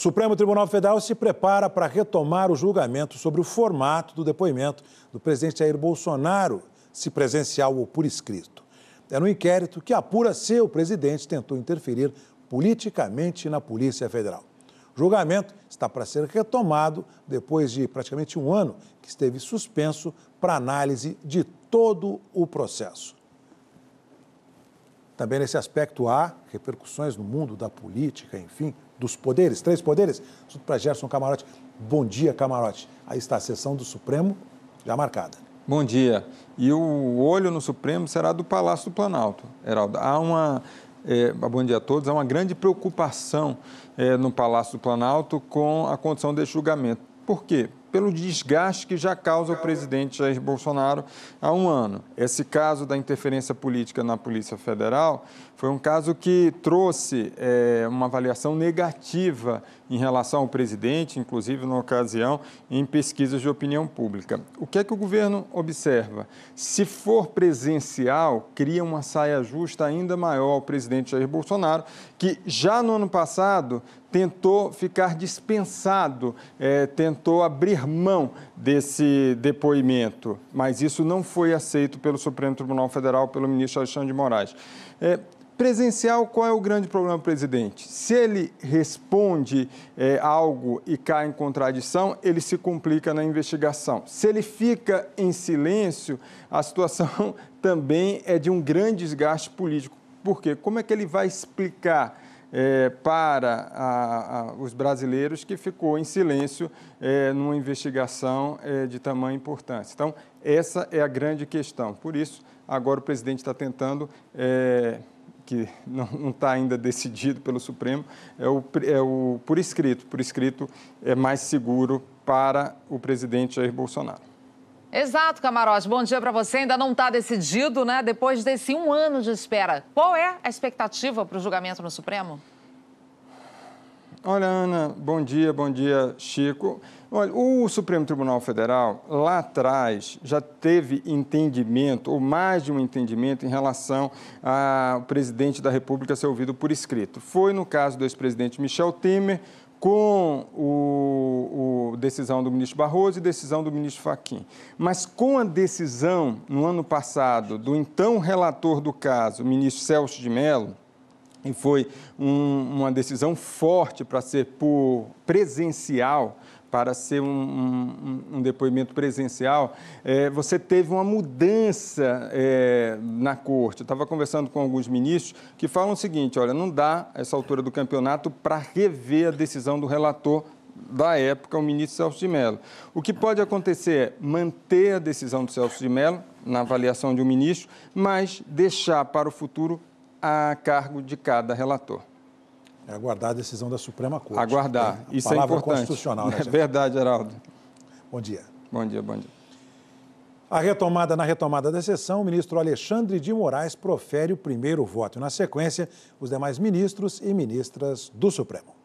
Supremo Tribunal Federal se prepara para retomar o julgamento sobre o formato do depoimento do presidente Jair Bolsonaro, se presencial ou por escrito. É no inquérito que apura se o presidente tentou interferir politicamente na Polícia Federal. O julgamento está para ser retomado depois de praticamente um ano que esteve suspenso para análise de todo o processo. Também nesse aspecto há repercussões no mundo da política, enfim, dos poderes, três poderes, tudo para Gerson Camarote. Bom dia, Camarote. Aí está a sessão do Supremo já marcada. Bom dia. E o olho no Supremo será do Palácio do Planalto, Heraldo. Há uma. É, bom dia a todos. Há uma grande preocupação é, no Palácio do Planalto com a condição desse julgamento. Por quê? pelo desgaste que já causa o presidente Jair Bolsonaro há um ano. Esse caso da interferência política na Polícia Federal foi um caso que trouxe é, uma avaliação negativa em relação ao presidente, inclusive na ocasião em pesquisas de opinião pública. O que é que o governo observa? Se for presencial, cria uma saia justa ainda maior ao presidente Jair Bolsonaro, que já no ano passado tentou ficar dispensado, é, tentou abrir mão desse depoimento, mas isso não foi aceito pelo Supremo Tribunal Federal, pelo ministro Alexandre de Moraes. É, presencial, qual é o grande problema, presidente? Se ele responde é, algo e cai em contradição, ele se complica na investigação. Se ele fica em silêncio, a situação também é de um grande desgaste político. Por quê? Como é que ele vai explicar? é, para a, a, os brasileiros que ficou em silêncio é, numa investigação é, de tamanha importância. Então, essa é a grande questão. Por isso, agora o presidente está tentando, é, que não está ainda decidido pelo Supremo, é o, é o por escrito. Por escrito é mais seguro para o presidente Jair Bolsonaro. Exato, Camarote. Bom dia para você. Ainda não está decidido, né? Depois desse um ano de espera. Qual é a expectativa para o julgamento no Supremo? Olha, Ana, bom dia, bom dia, Chico. Olha, o Supremo Tribunal Federal, lá atrás, já teve entendimento, ou mais de um entendimento, em relação ao presidente da República ser ouvido por escrito. Foi no caso do ex-presidente Michel Temer, com o decisão do ministro Barroso e decisão do ministro Faquim. Mas com a decisão, no ano passado, do então relator do caso, o ministro Celso de Mello, e foi um, uma decisão forte para ser por presencial, para ser um, um, um depoimento presencial, é, você teve uma mudança é, na corte. Eu estava conversando com alguns ministros que falam o seguinte: olha, não dá, essa altura do campeonato, para rever a decisão do relator da época, o ministro Celso de Mello. O que pode acontecer é manter a decisão do Celso de Mello, na avaliação de um ministro, mas deixar para o futuro a cargo de cada relator. É aguardar a decisão da Suprema Corte. Né? Aguardar, é isso é importante. constitucional, né, É verdade, Geraldo. Bom dia. Bom dia, bom dia. A retomada na retomada da sessão, o ministro Alexandre de Moraes profere o primeiro voto. Na sequência, os demais ministros e ministras do Supremo.